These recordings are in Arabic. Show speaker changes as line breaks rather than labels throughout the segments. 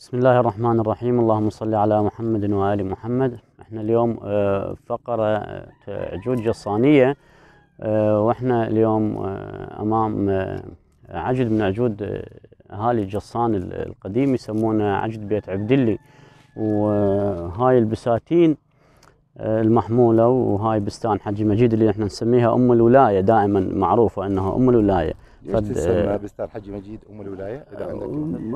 بسم الله الرحمن الرحيم اللهم صل على محمد وآل محمد احنا اليوم فقرة عجوج جصانية واحنا اليوم امام عجد من عجود اهالي جصان القديم يسمونه عجد بيت عبدلي وهاي البساتين المحمولة وهاي بستان حجي مجيد اللي احنا نسميها ام الولاية دائما معروفة انها ام الولاية تسمى بستان حجي مجيد ام الولايه اذا عندك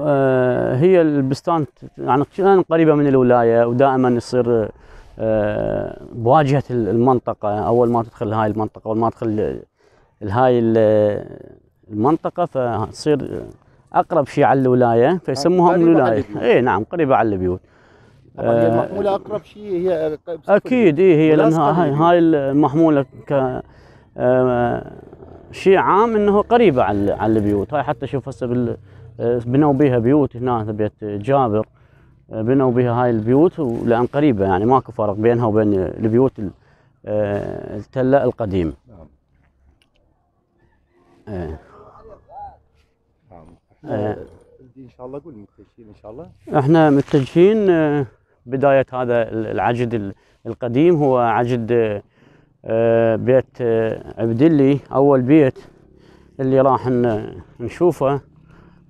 آه، هي البستان يعني قريبه من الولايه ودائما يصير آه، بواجهه المنطقه اول ما تدخل هاي المنطقه اول ما تدخل هاي المنطقه فتصير اقرب شيء على الولايه فيسموها ام الولايه اي نعم قريبه على البيوت طبعا آه، المحموله اقرب شيء هي اكيد اي هي لانها هاي, هاي المحموله ك شيء عام انه قريبه على على البيوت هاي حتى شوف هسه بال آه، بنوا بيها بيوت هنا بيت جابر آه، بنوا بها هاي البيوت لان قريبه يعني ماكو فرق بينها وبين البيوت آه، التله القديم نعم احنا ان شاء الله قول متجهين ان شاء الله احنا متجهين بدايه هذا العجد القديم هو عجد بيت عبدلي اول بيت اللي راح نشوفه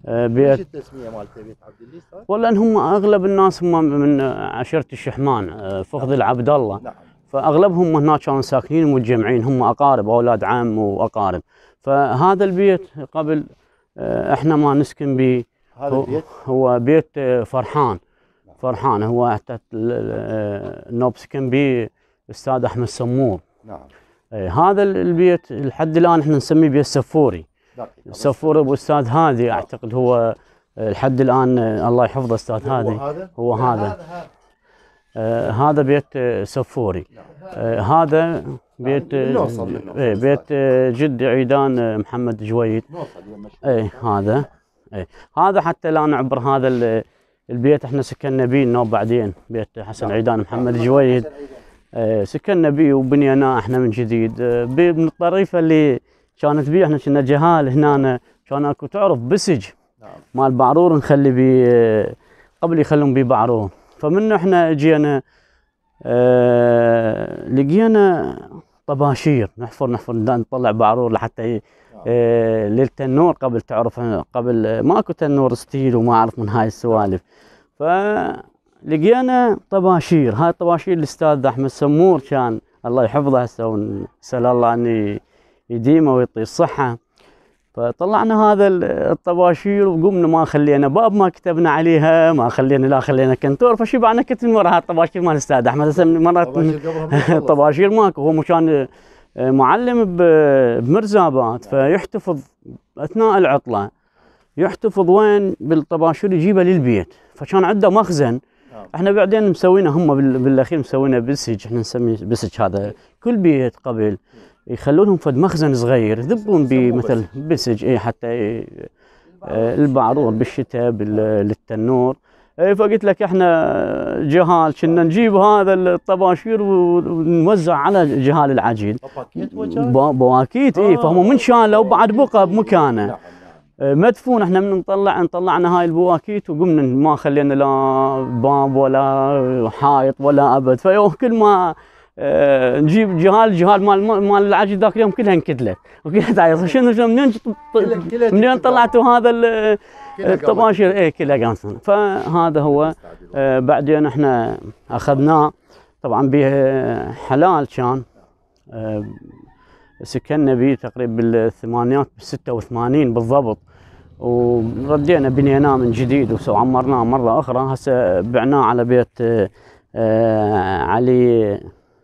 آه، بيت شو التسميه مالته بيت عبدلي صار؟ والله هم اغلب الناس هم من عشيره الشحمان آه، فخذ نعم. العبد الله نعم فاغلبهم هناك كانوا ساكنين متجمعين هم اقارب اولاد عم واقارب فهذا البيت قبل آه، احنا ما نسكن به هذا البيت هو بيت فرحان فرحان هو نوب سكن به الاستاذ احمد سمور نعم اي هذا البيت لحد الان احنا نسميه بيت سفوري سفوري ابو استاذ هادي نعم. اعتقد هو إيه، لحد الان الله يحفظه استاذ هادي هو إيه، هذا آه هذا بيت سفوري آه هذا بيت آه بيت جد عيدان محمد جويد اي هذا اي هذا حتى لا نعبر هذا البيت احنا سكننا به بعدين بيت حسن عيدان محمد جويد آه، سكننا بيه وبنيناه احنا من جديد آه، من الطريفه اللي كانت بيه احنا كنا جهال هنا كان اكو تعرف بسج نعم. مال بعرور نخلي بيه آه، قبل يخلون بيه بعرور فمن احنا اجينا اه لقينا طباشير نحفر نحفر نطلع بعرور لحتى نعم. اه للتنور قبل تعرف قبل ما اكو تنور ستيل وما اعرف من هاي السوالف ف لقينا طباشير هاي الطباشير الاستاذ احمد سمور كان الله يحفظه هسه نسال الله ان يديمه ويعطيه الصحه فطلعنا هذا الطباشير وقمنا ما خلينا باب ما كتبنا عليها ما خلينا لا خلينا كنتور فشبعنا كتن ورا هاي الطباشير مال الاستاذ احمد هسه مرات الطباشير ماكو هو كان آه، معلم بمرزابات نعم. فيحتفظ اثناء العطله يحتفظ وين بالطباشير يجيبها للبيت فكان عنده مخزن آه. احنا بعدين مسوينا هم بالاخير مسوينا بسج احنا نسميه بسج هذا كل بيت قبل يخلونهم فد مخزن صغير يذبون به مثل بسج اي حتى إيه، البعروه بالشتاء للتنور اي فقلت لك احنا جهال كنا نجيب هذا الطباشير ونوزع على جهال العجين بواكيت اي إيه، آه. فهم من شالوا بعد بقى بمكانه نعم. آه، مدفون احنا من نطلع طلعنا هاي البواكيت وقمنا ما خلينا لا باب ولا حائط ولا ابد في كل ما آه، نجيب جهال جهال مال مال العجل ذاك اليوم كلها انكتلت وكلها تعيط شنو شنو منين منين طلعتوا هذا الطباشير اي كلها قامت فهذا هو آه، بعدين احنا اخذناه طبعا به حلال كان سكننا به تقريبا بالثمانينات بال 86 بالضبط وردينا بنيناه من جديد وعمرناه مرة أخرى هسه بعناه على بيت آه، علي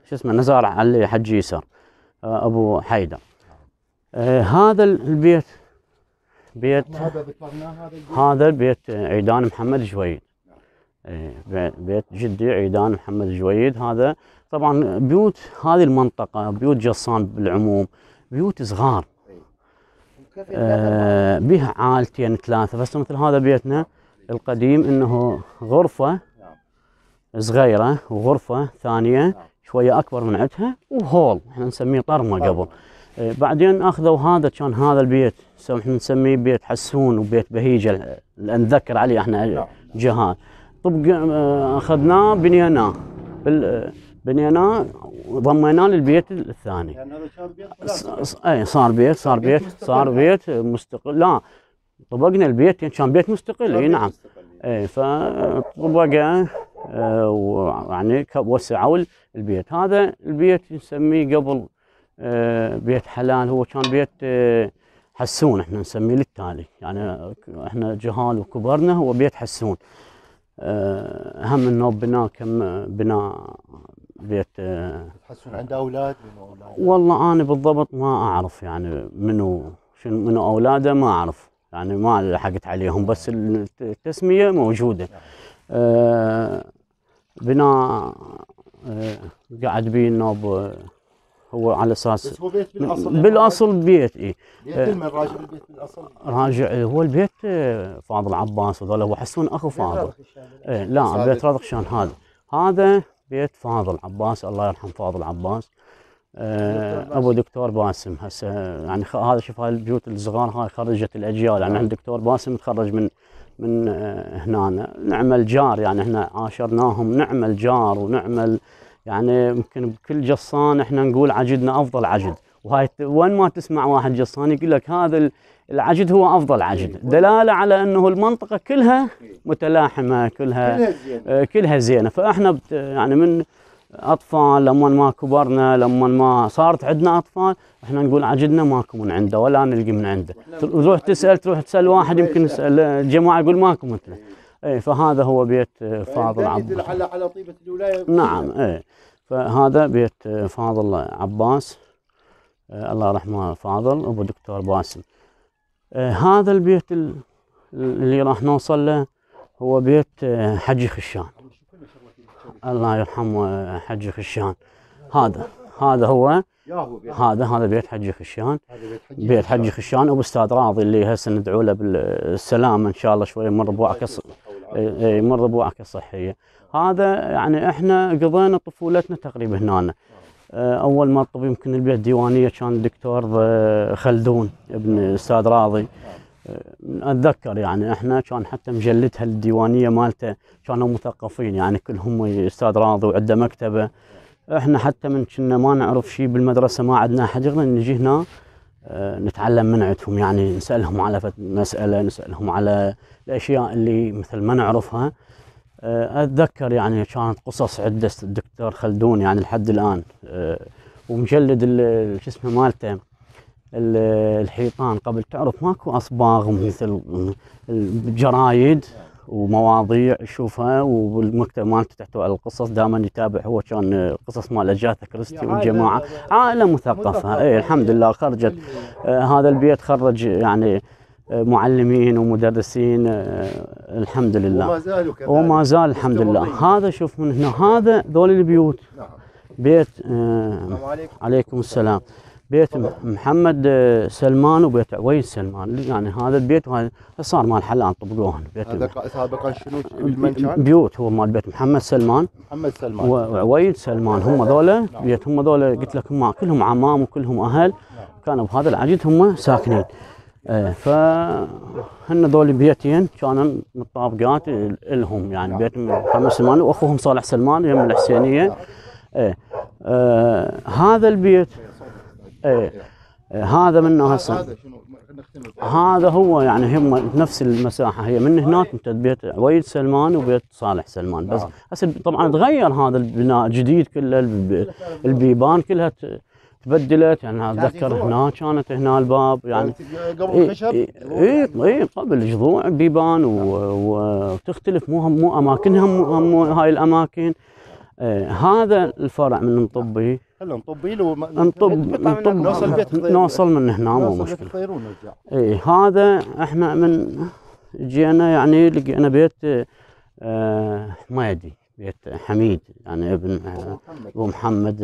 شو اسمه نزار علي حج يسر آه، أبو حيدر آه، هذا البيت بيت هذا البيت عيدان محمد جويد بيت جدي عيدان محمد جويد هذا طبعا بيوت هذه المنطقة بيوت جصان بالعموم بيوت صغار آه بها عائلتين ثلاثة بس مثل هذا بيتنا القديم انه غرفة صغيرة وغرفة ثانية شوية أكبر من عندها وهول احنا نسميه طرمة قبل آه بعدين أخذوا هذا كان هذا البيت احنا نسميه بيت حسون وبيت بهيجة لأن نذكر عليه احنا جهال طب آه، أخذناه بنيناه آه، بنيناه وضميناه للبيت الثاني يعني هذا صار بيت اي صار بيت صار بيت صار بيت مستقل لا طبقنا البيت يعني كان بيت مستقل اي نعم اي فطبقه آه، ويعني وسعوا البيت هذا البيت نسميه قبل آه، بيت حلال هو كان بيت آه، حسون احنا نسميه للتالي يعني احنا جهال وكبرنا هو بيت حسون اهم انه بناء كم بناء بيت آه، تحسون عنده اولاد منو اولاده؟ والله انا بالضبط ما اعرف يعني منو شنو منو اولاده ما اعرف يعني ما لحقت عليهم بس التسميه موجوده نعم. آه بناء آه قاعد بيه النوب هو على اساس بس هو بيت بالاصل يعني بالاصل بيت اي بيت آه، من راجع البيت بالاصل راجع هو البيت آه، فاضل عباس وذولا هو حسون اخو فاضل إيه لا بيت رضخ شان هذا هذا بيت فاضل عباس الله يرحم فاضل عباس دكتور آه، ابو دكتور باسم هسه يعني هذا شوف هاي البيوت الصغار هاي خرجت الاجيال يعني الدكتور باسم تخرج من من آه، هنا نعمل جار يعني احنا عاشرناهم نعمل جار ونعمل يعني يمكن بكل جصان احنا نقول عجدنا افضل عجد وهاي وين ما تسمع واحد جصان يقول لك هذا العجد هو افضل عجد إيه، دلاله على انه المنطقه كلها إيه. متلاحمه كلها كلها زينه آه، فاحنا يعني من اطفال لما ما كبرنا لما ما صارت عندنا اطفال احنا نقول عجدنا ماكو من عنده ولا نلقي من عنده تروح تسال تروح تسال واحد إيه، يمكن يسال الجماعه آه، يقول ماكو مثله اي فهذا هو بيت آه، فاضل عباس على على طيبه الولايه نعم اي فهذا بيت فاضل عباس الله يرحمه فاضل ابو دكتور باسم آه، هذا البيت اللي راح نوصل له هو بيت آه، حجي خشان الله يرحمه آه، حجي خشان هذا هذا هو هذا هذا بيت حجي خشان بيت حجي خشان ابو استاذ راضي اللي هسه ندعو له بالسلامه ان شاء الله شويه يمر ربوعك يمر ربوعك الصحيه هذا يعني احنا قضينا طفولتنا تقريبا هنا آه، اول ما طب يمكن البيت الديوانيه كان الدكتور آه، خلدون ابن الاستاذ راضي آه، اتذكر يعني احنا كان حتى مجلتها الديوانيه مالته كانوا مثقفين يعني كلهم استاذ راضي وعنده مكتبه احنا حتى من كنا ما نعرف شيء بالمدرسه ما عندنا احد غير نجي هنا نتعلم من عندهم يعني نسالهم على مساله نسالهم على الاشياء اللي مثل ما نعرفها آه، اتذكر يعني كانت قصص عده الدكتور خلدون يعني لحد الان آه، ومجلد شو اسمه مالته الحيطان قبل تعرف ماكو اصباغ مثل الجرايد ومواضيع يشوفها والمكتب مالته تحتوي على القصص دائما يتابع هو كان آه، قصص مال اجاثا كريستي والجماعه عائله مثقفه اي الحمد لله خرجت آه هذا البيت خرج يعني معلمين ومدرسين آه، الحمد لله وما زالوا كذلك وما زال الحمد لله هذا شوف من هنا هذا ذول البيوت نعم بيت آه، السلام عليكم عليكم السلام بيت محمد آه، سلمان وبيت عويد سلمان يعني هذا البيت وهذا صار مال حلان طبقوه بيت هذا سابقا شنو بيوت هو مال بيت محمد سلمان محمد سلمان وعويد سلمان هم ذولا نعم. بيت هم ذولا قلت لك هم كلهم عمام وكلهم اهل نعم. كانوا بهذا العجيد هم ساكنين ايه, إيه. فهن ذول بيتين كانوا متطابقات الهم يعني نعم. بيت محمد سلمان واخوهم صالح سلمان يم الحسينيه نعم. ايه آه هذا البيت ايه آه هذا منه هسه هذا هو يعني هم نفس المساحه هي من هناك انت طيب. بيت عويد سلمان وبيت صالح سلمان بس آه. هسه طبعا تغير هذا البناء جديد كله البيبان كلها تبدلت يعني اتذكر هنا كانت هنا الباب يعني, يعني قبل خشب اي اي قبل جذوع بيبان وتختلف مو مو اماكنهم مو هاي الاماكن هذا الفرع من نطبي هلا نطبي لو نطب نطب نوصل بيت نوصل من هنا مو مشكله اي هذا احنا من جينا يعني لقينا بيت حميدي بيت حميد يعني ابن ابو محمد, أبو محمد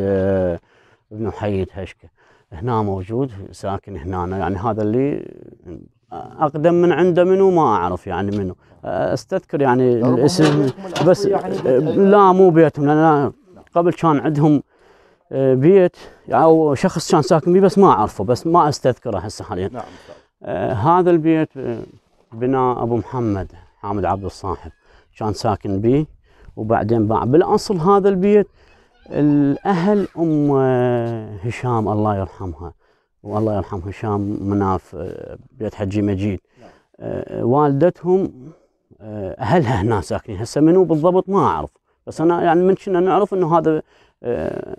ابن حي هشكة هنا موجود ساكن هنا يعني هذا اللي اقدم من عنده منو ما اعرف يعني منو استذكر يعني الاسم بس يعني لا مو بيتهم لان قبل كان عندهم آه، بيت او شخص كان ساكن بيه بس ما اعرفه بس ما استذكره هسه حاليا نعم. آه هذا البيت آه، بناء ابو محمد حامد عبد الصاحب كان ساكن بيه وبعدين باع بالاصل هذا البيت الأهل أم هشام الله يرحمها والله يرحم هشام مناف آه، بيت حجي مجيد آه، والدتهم آه، أهلها هنا ساكنين هسه منو بالضبط ما أعرف بس أنا يعني من كنا نعرف أنه هذا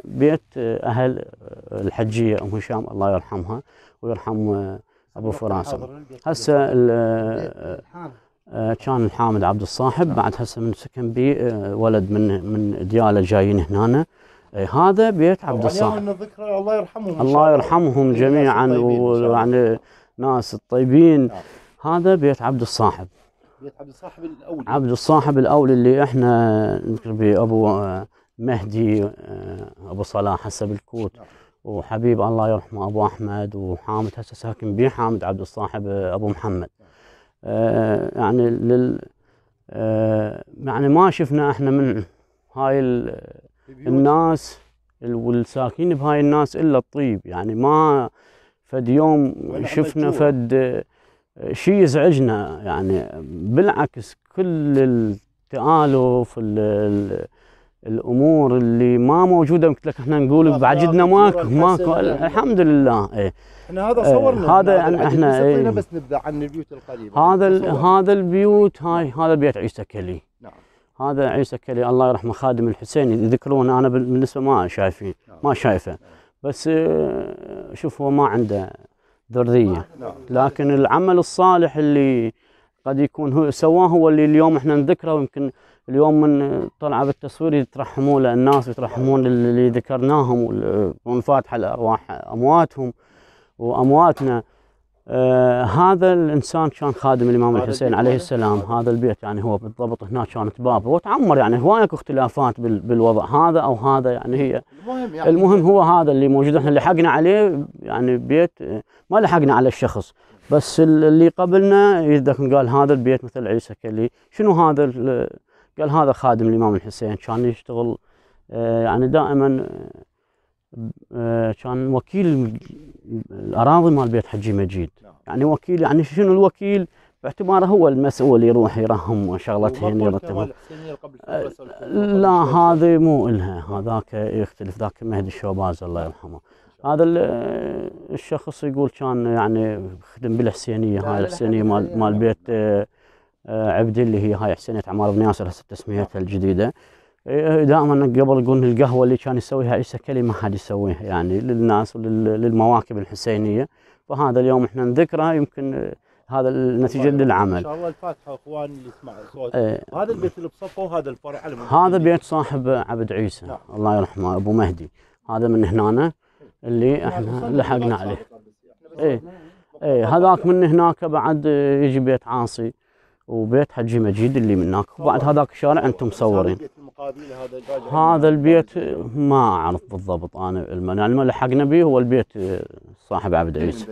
بيت أهل الحجية أم هشام الله يرحمها ويرحم أبو فراس هسه كان الحامد عبد الصاحب نعم. بعد هسه من سكن بي ولد من من دياله جايين هنا إيه، هذا بيت عبد الصالح الذكرى الله يرحمهم الله يرحمهم إيه، جميعا ويعني ناس الطيبين نعم. هذا بيت عبد الصاحب بيت عبد الصاحب الاولي عبد الصاحب الاولي اللي احنا نذكر به ابو آه، مهدي آه، ابو صلاح هسه بالكوت نعم. وحبيب الله يرحمه ابو احمد وحامد هسه ساكن به حامد عبد الصاحب آه، ابو محمد نعم. يعني لل يعني ما شفنا احنا من هاي الناس والساكنين بهاي الناس الا الطيب يعني ما فد يوم شفنا فد آه، شيء يزعجنا يعني بالعكس كل التآلف الامور اللي ما موجوده مثل لك احنا نقول بعجدنا ماكو ماكو الحمد لله ايه احنا هذا صورنا إيه، هذا يعني احنا إيه. بس نبدا عن البيوت القديمه هذا هذا البيوت هاي هذا بيت عيسى كلي هذا عيسى كلي الله يرحمه خادم الحسين يذكرونه انا بالنسبه ما شايفين نعم. ما شايفه بس آه، شوف هو ما عنده ذريه نعم. لكن العمل الصالح اللي قد يكون هو سواه هو اللي اليوم احنا نذكره ويمكن اليوم من طلع بالتصوير يترحمون الناس ويترحمون اللي ذكرناهم ومن آه، فاتحه لارواح امواتهم وامواتنا آه هذا الانسان كان خادم الامام الحسين عليه السلام هذا البيت يعني هو بالضبط هنا كانت بابه وتعمر يعني هوايك اختلافات بالوضع هذا او هذا يعني هي المهم, يعني المهم هو هذا اللي موجود احنا اللي حقنا عليه يعني بيت ما لحقنا على الشخص بس اللي قبلنا يذكر قال هذا البيت مثل عيسى كلي شنو هذا قال هذا خادم الامام الحسين كان يشتغل آه، يعني دائما آه، آه، كان وكيل الاراضي مال بيت حجي مجيد نعم. يعني وكيل يعني شنو الوكيل باعتباره هو المسؤول يروح يرهم وشغلتهن يرتبهم يعني آه، لا هذه مو الها هذاك يختلف ذاك مهدي الشوباز الله يرحمه هذا الشخص يقول كان يعني خدم بالحسينيه هاي الحسينيه مال مال بيت آه، عبد اللي هي هاي حسينيه عمار بن ياسر هسه تسميتها نعم. الجديده إيه، دائما قبل يقولون القهوه اللي كان يسويها عيسى كلي ما حد يسويها يعني للناس وللمواكب الحسينيه فهذا اليوم احنا نذكره يمكن هذا النتيجه طيب، للعمل. ان شاء الله الفاتحه اخوان اللي يسمع الصوت ايه هذا البيت اللي بصفه وهذا الفرع هذا بيت صاحب عبد عيسى نعم. الله يرحمه ابو مهدي هذا من هنا اللي نعم، احنا لحقنا عليه. اي اي إيه، هذاك من هناك بعد يجي بيت عاصي. وبيت حجي مجيد اللي من هناك وبعد هذاك الشارع انتم مصورين هذا البيت ما اعرف بالضبط انا علما يعني لحقنا به هو البيت آه، صاحب عبد إيه، عيسى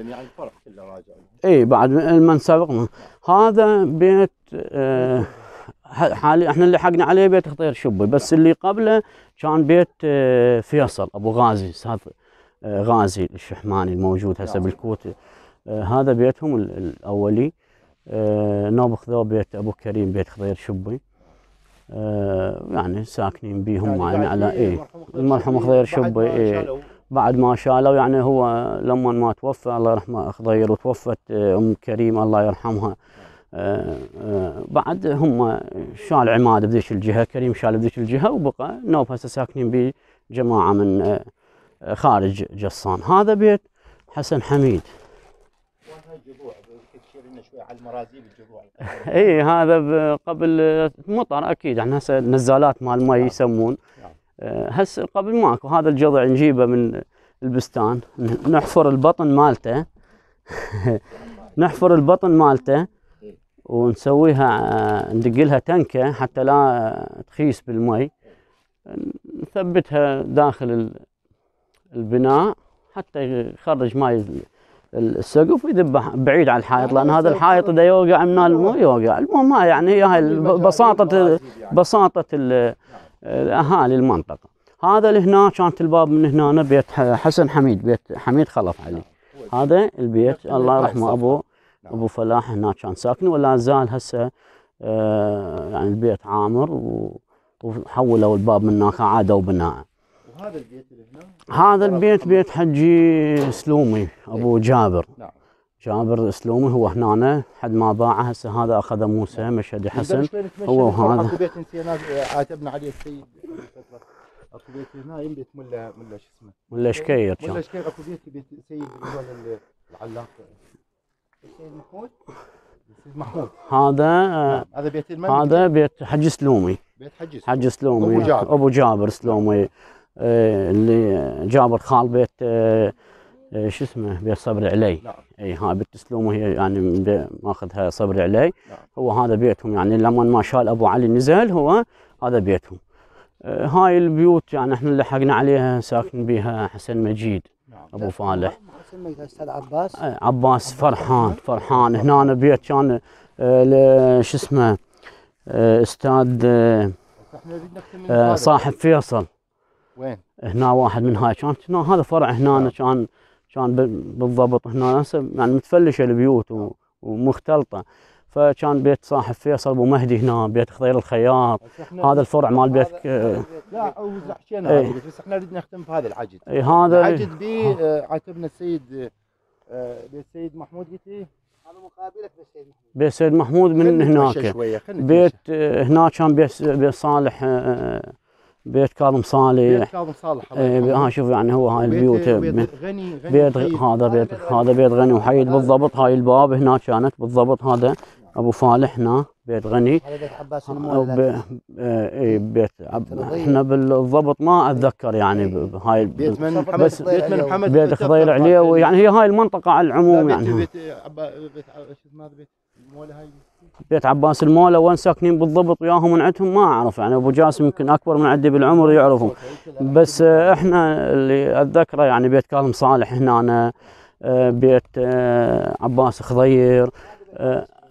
اي إيه، بعد من سبق هذا بيت آه حالي احنا اللي حقنا عليه بيت خطير شبي بس اللي قبله كان بيت آه فيصل ابو غازي استاذ آه غازي الشحماني الموجود هسه نعم. بالكوت آه، هذا بيتهم الاولي آه، نوب خذوا بيت ابو كريم بيت خضير شبي آه، يعني ساكنين بيهم يعني, يعني على ايه المرحوم خضير شبي ايه بعد ما شالوا يعني هو لما ما توفى الله يرحمه خضير وتوفت آه، ام كريم الله يرحمها بعد هم شال عماد بذيك الجهه كريم شال بذيك الجهه وبقى نوب هسه ساكنين به جماعه من خارج جصان هذا بيت حسن حميد لنا شوي على المرازيب الجذوع اي هذا قبل مطر اكيد احنا هسه نزالات مال مي نعم. يسمون نعم. آه، هسه قبل ماكو هذا الجضع نجيبه من البستان نحفر البطن مالته نحفر البطن مالته ونسويها آه، ندق لها تنكه حتى لا تخيس بالمي نثبتها داخل البناء حتى يخرج ماي السقف يذبح بعيد عن الحائط لان يعني هذا الحائط اذا يوقع من المو يوقع المهم يعني هي يعني بساطه يعني. بساطه الاهالي نعم. المنطقه هذا اللي هنا كانت الباب من هنا بيت حسن حميد بيت حميد خلف علي نعم. هذا البيت نعم. الله يرحمه ابو ابو فلاح هنا كان ساكن ولا زال هسه آه، يعني البيت عامر وحولوا الباب من هناك عادوا بناءه هذا البيت اللي هنا هذا البيت بيت حجي سلومي ابو إيه. جابر نعم جابر سلومي هو هنا حد ما باعه هسه هذا اخذه موسى مشهد حسن هو وهذا اكو بيت هنا آه، عاتبنا عليه السيد اكو بيت هنا بيت ملا ملا شو اسمه ملا شكير ملا شكير اكو بيت بيت سيد العلاق سيد محمود محمود هذا نعم. آه، هذا بيت هذا بيت حج سلومي بيت حج سلومي حج سلومي ابو جابر ابو جابر سلومي آه، اللي جابر خال بيت آه، آه، شو اسمه بيت صبر علي نعم. اي ها بنت سلومه هي يعني ماخذها صبر علي نعم. هو هذا بيتهم يعني لما ما شال ابو علي نزل هو هذا بيتهم هاي البيوت يعني احنا لحقنا عليها ساكن بها حسن مجيد نعم. ابو فالح نعم، استاذ عباس عباس فرحان فرحان هنا بيت كان شو اسمه استاذ صاحب فيصل وين؟ هنا واحد من هاي كان هنا هذا فرع هنا آه. كان كان بالضبط هنا يعني متفلشه البيوت و... ومختلطه فكان بيت صاحب فيصل ابو مهدي هنا بيت خضير الخياط هذا الفرع مال بيت لا حكينا ايه بس احنا نريد نختم في هذا العجد اي هذا العجد بي آه، عاتبنا السيد آه، بيت السيد محمود قلت هذا مقابلك بيت السيد محمود بيت السيد محمود من هناك بيت آه، هناك كان بيت صالح بيت كاظم صالح بيت كاظم صالح إيه، ها شوف يعني هو هاي البيوت بيت غني, غني بيت هذا بيت هذا بيت غني وحيد بالضبط هاي الباب هنا كانت بالضبط هذا ابو فالح هنا بيت غني هذا بيت عباس المولى اي إيه، بيت احنا بالضبط ما اتذكر يعني إيه. هاي بيت من محمد بس بيت من محمد بيت خضير عليوي يعني هي هاي المنطقه على العموم يعني بيت بيت شو اسمه بيت المولى هاي بيت عباس المولى وين ساكنين بالضبط وياهم من عندهم ما اعرف يعني ابو جاسم يمكن اكبر من عندي بالعمر يعرفهم بس آه، احنا اللي اتذكره يعني بيت كالم صالح هنا أنا آه، بيت آه، عباس خضير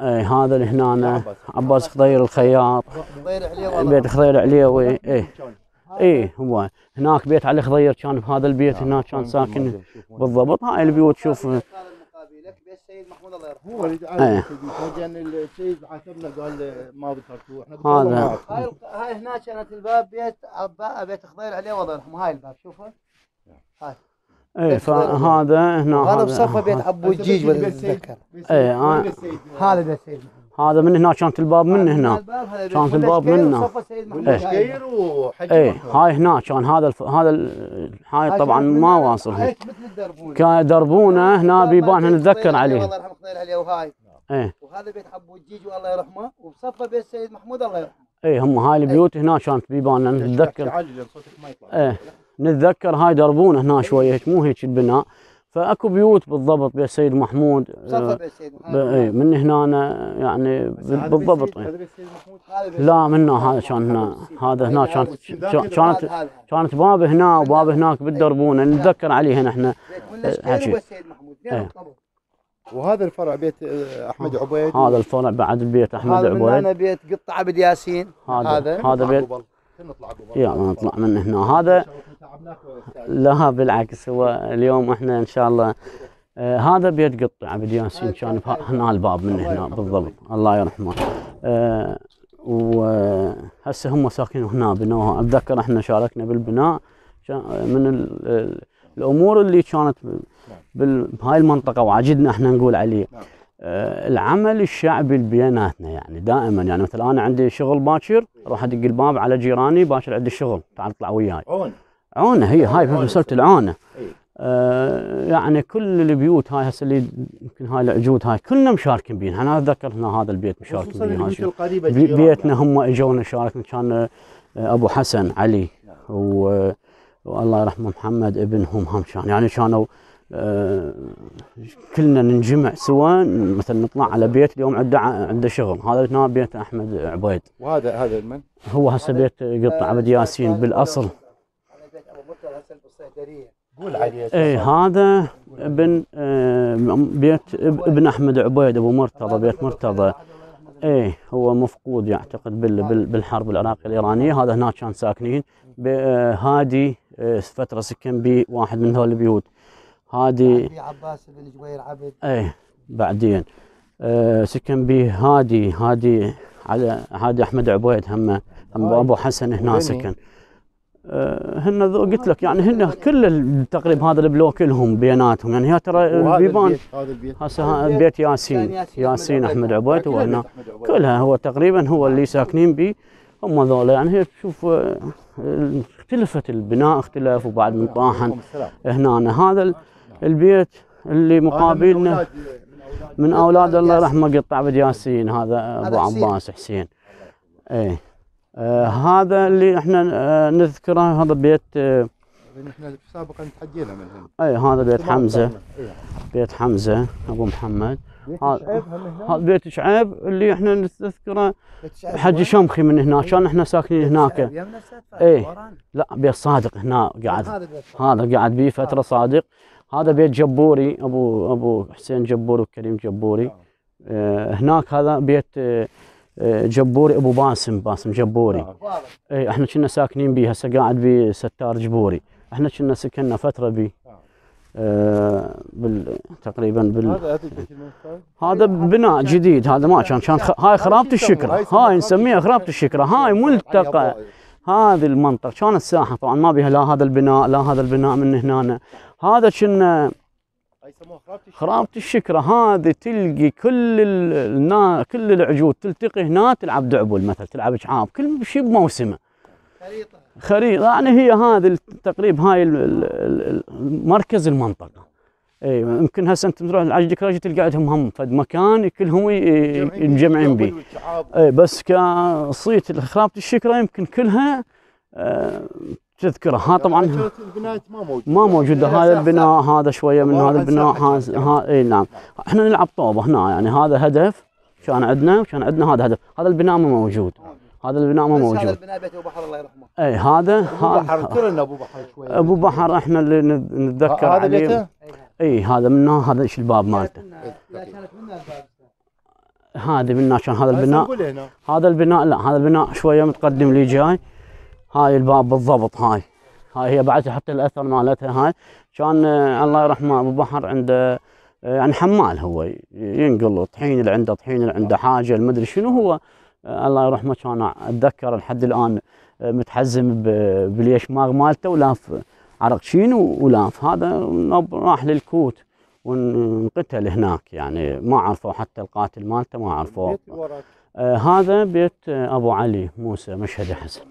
اي هذا اللي هنا عباس خضير الخياط بيت خضير عليوي اي اي هو هناك بيت علي خضير كان بهذا البيت هناك كان ساكن بالضبط هاي البيوت شوف السيد محمود الله يرحمه هو اللي دعا إيه. السيد عاتبنا قال ما بتركوه احنا هذا هاي هاي هنا كانت الباب بيت بيت خضير عليه والله رحمه هاي الباب شوفه هاي ايه فهذا هنا هذا بصفه بيت ابو الجيج ولا اتذكر ايه آه. هذا بيت السيد هذا من هنا كانت الباب من هنا كانت الباب من هنا اي إيه، هاي هنا كان هذا الف... هذا ال... هاي طبعا ما واصل هيك كان دربونه هنا بيبان نتذكر عليه الله يرحمه وهاي ايه وهذا بيت حبو الجيجي والله يرحمه وصفه بيت السيد محمود الله يرحمه اي هم هاي إيه. البيوت هنا كانت بيبان نتذكر ايه نتذكر هاي دربونه هنا شويه مو هيك البناء فاكو بيوت بالضبط بيت سيد محمود صفر يا سيد محمود آه، إيه، من هنا أنا يعني بالضبط يعني. لا منا هذا كان هنا هذا هنا كانت كانت كانت باب هنا وباب إيه. هناك بالدربونه إيه. نتذكر عليه احنا محمود وهذا الفرع بيت آه، احمد آه، عبيد هذا الفرع بعد البيت احمد عبيد هذا بيت قطعه عبد ياسين هذا هذا بيت نطلع يلا نطلع من هنا هذا لا بالعكس هو اليوم احنا ان شاء الله آه هذا بيت قطع عبد ياسين كان هنا الباب من هنا بالضبط الله يرحمه آه وهسه آه، هم ساكنين هنا بنوها اتذكر احنا شاركنا بالبناء من الامور اللي كانت نعم. بهاي المنطقه وعجدنا احنا نقول عليه نعم. آه، العمل الشعبي بيناتنا يعني دائما يعني مثلا انا عندي شغل باكر اروح ادق الباب على جيراني باكر عندي شغل تعال اطلع وياي عونه عونه هي هاي مساله العونه إيه. آه، يعني كل البيوت هاي هسه اللي يمكن هاي العجود هاي كلنا مشاركين بيها انا اتذكر هنا هذا البيت مشاركين بيه بيتنا هم اجونا شاركنا كان آه، ابو حسن علي نعم. و والله يرحمه محمد ابنهم هم كان يعني كانوا آه، كلنا ننجمع سوا مثلا نطلع على بيت اليوم عنده عنده شغل هذا هنا بيت احمد عبيد وهذا هذا من هو هسه بيت قطع آه، عبد ياسين بالاصل قول عليه اي هذا ابن آه، بيت ابن احمد عبيد ابو مرتضى بيت مرتضى ايه هو مفقود يعتقد بالحرب العراقيه الايرانيه هذا هناك كان ساكنين هادي فتره سكن بواحد من هول البيوت هادي عباس بن جبير عبد اي بعدين أه سكن به هادي هادي على هادي احمد عبيد هم هم ابو حسن هنا سكن أه هن قلت لك يعني هن كل تقريبا هذا البلوك لهم بيناتهم يعني هي ترى البيبان هسه بيت ياسين ياسين احمد عبيد وهنا كلها هو تقريبا هو اللي ساكنين به هم ذولا يعني هي تشوف آه، اختلفت البناء اختلاف وبعد من طاحن هنا هذا البيت اللي مقابلنا من اولاد الله يرحمه قطع بدياسين هذا ابو عباس حسين ايه آه هذا اللي احنا آه نذكره هذا بيت آه احنا سابقا تحجينا منهم اي هذا بيت حمزه إيه. بيت حمزه ابو محمد
هذا بيت
شعيب اللي احنا نذكره حج شمخي من هنا كان إيه. احنا ساكنين هناك اي لا بيت صادق هنا قاعد هذا قاعد بيه فتره آه. صادق هذا بيت جبوري ابو ابو حسين جبور وكريم جبوري نعم. آه، هناك هذا بيت آه، آه، جبوري ابو باسم باسم جبوري نعم. اي احنا كنا ساكنين بيه هسه قاعد بستار جبوري احنا كنا سكننا فتره بيه نعم. آه بال تقريبا بال هذا بناء جديد هذا ما كان كان هاي خرابه الشكره هاي نسميها خرابه الشكره هاي ملتقى هذه المنطقه شلون الساحه طبعا ما بها لا هذا البناء لا هذا البناء من هنا هذا شن خرابة الشكرة هذه تلقي كل النا كل العجود تلتقي هنا تلعب دعبل مثلا تلعب شعاب كل شيء بموسمه خريطة خريطة يعني هي هذه تقريبا هاي مركز المنطقة اي يمكن هسه انت تروح على الدكراجي عندهم هم فد مكان كلهم إيه، مجمعين به اي بس كصيت خرابه الشكره يمكن كلها أه تذكره ها يعني طبعا البنايات ما موجوده ما موجوده إيه، هذا البناء هذا شويه من هذا البناء هذا ها اي نعم احنا نلعب طوبه هنا يعني هذا هدف كان عندنا وكان عندنا هذا هدف هذا البناء ما موجود نعم. هذا البناء ما موجود هذا البناء بيت ابو بحر الله يرحمه اي هذا هذا بحر كلنا ابو بحر شوي ابو بحر احنا اللي نتذكر هذا بيته؟ اي هذا منه هذا ايش الباب مالته إيه، كانت منا الباب هذه منا عشان هذا البناء هذا البناء لا هذا البناء شويه متقدم لي جاي هاي الباب بالضبط هاي هاي هي بعد حتى الاثر مالتها هاي كان آه، الله يرحمه ابو بحر عنده آه، يعني حمال هو ينقل طحين اللي عنده طحين اللي عنده حاجه المدري شنو هو الله يرحمه كان اتذكر لحد الان آه، متحزم باليشماغ مالته ولاف عرقشين ولاف هذا راح للكوت وانقتل هناك يعني ما عرفوا حتى القاتل مالته ما عرفوا آه هذا بيت آه، ابو علي موسى مشهدي حسن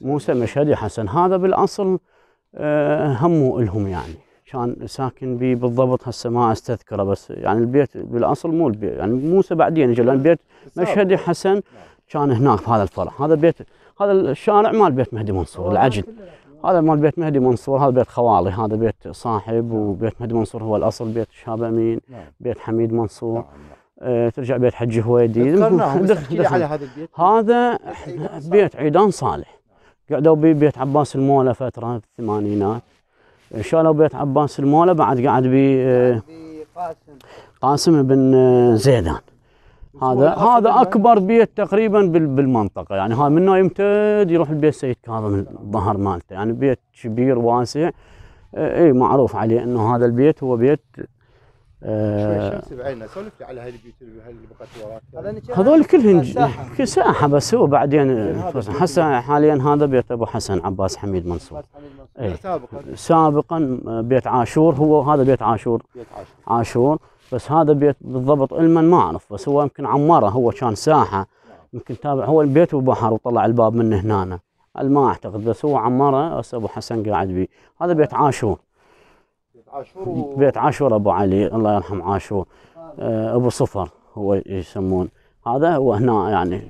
موسى مشهدي حسن هذا بالاصل آه همه الهم يعني كان ساكن به بالضبط هسه ما استذكره بس يعني البيت بالاصل مو البيت يعني موسى بعدين اجى لان بيت مشهدي حسن كان هناك في هذا الفرع هذا بيت هذا الشارع مال بيت مهدي منصور العجل هذا مال بيت مهدي منصور هذا بيت خوالي هذا بيت صاحب وبيت مهدي منصور هو الاصل بيت شهاب امين نعم. بيت حميد منصور نعم، نعم. آه ترجع بيت حجي هويدي على هذا البيت هذا بيت عيدان صالح قعدوا ببيت عباس المولى فتره في الثمانينات شالوا بيت عباس المولى بعد قاعد ب قاسم آه، قاسم بن آه، زيدان هذا هذا اكبر بيت تقريبا بالمنطقه يعني هاي منه يمتد يروح البيت سيد كاظم الظهر مالته يعني بيت كبير واسع آه، اي معروف عليه انه هذا البيت هو بيت آه الشمس بعينها سولف لي على اللي بقت وراك هذول كلهم كل ساحه بس هو بعدين هسه حاليا هذا بيت ابو حسن عباس حميد منصور ايه سابقا سابقا آه، بيت عاشور هو هذا بيت عاشور بيت عاشور, عاشور بس هذا بيت بالضبط علما ما اعرف بس هو يمكن عماره هو كان ساحه يمكن تابع هو البيت وبحر وطلع الباب من هنا ما اعتقد بس هو عماره هسه ابو حسن قاعد بيه هذا بيت عاشور عاشور بيت عاشور ابو علي الله يرحم عاشور آه. آه، ابو صفر هو يسمون هذا هو هنا يعني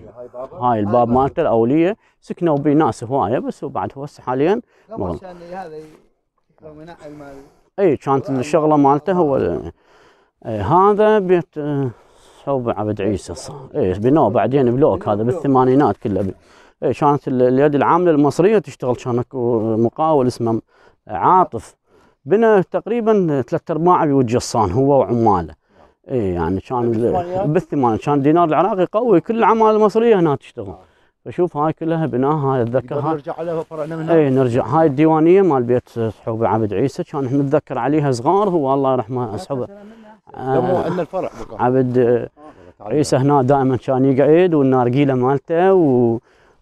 هاي الباب مالته الاوليه سكنوا به ناس هوايه بس وبعد هسه حاليا هذا اي كانت الشغله مالته هو إيه، هذا بيت صوب آه، عبد عيسى اي بنوه بعدين بلوك هذا بالثمانينات كله اي كانت اليد العامله المصريه تشتغل كان مقاول اسمه عاطف بنى تقريبا ثلاث ارباع بوجه الصان هو وعماله اي يعني كان بالثمانيات كان دينار العراقي قوي كل العماله المصريه هنا تشتغل فشوف هاي كلها بناها هاي اتذكر هاي نرجع لها فرعنا منها اي نرجع هاي الديوانيه مال بيت صحوبي عبد عيسى كان احنا نتذكر عليها صغار هو الله يرحمه اصحاب عندنا الفرع بقى. عبد آه، عيسى هنا دائما كان يقعد والنارجيله مالته و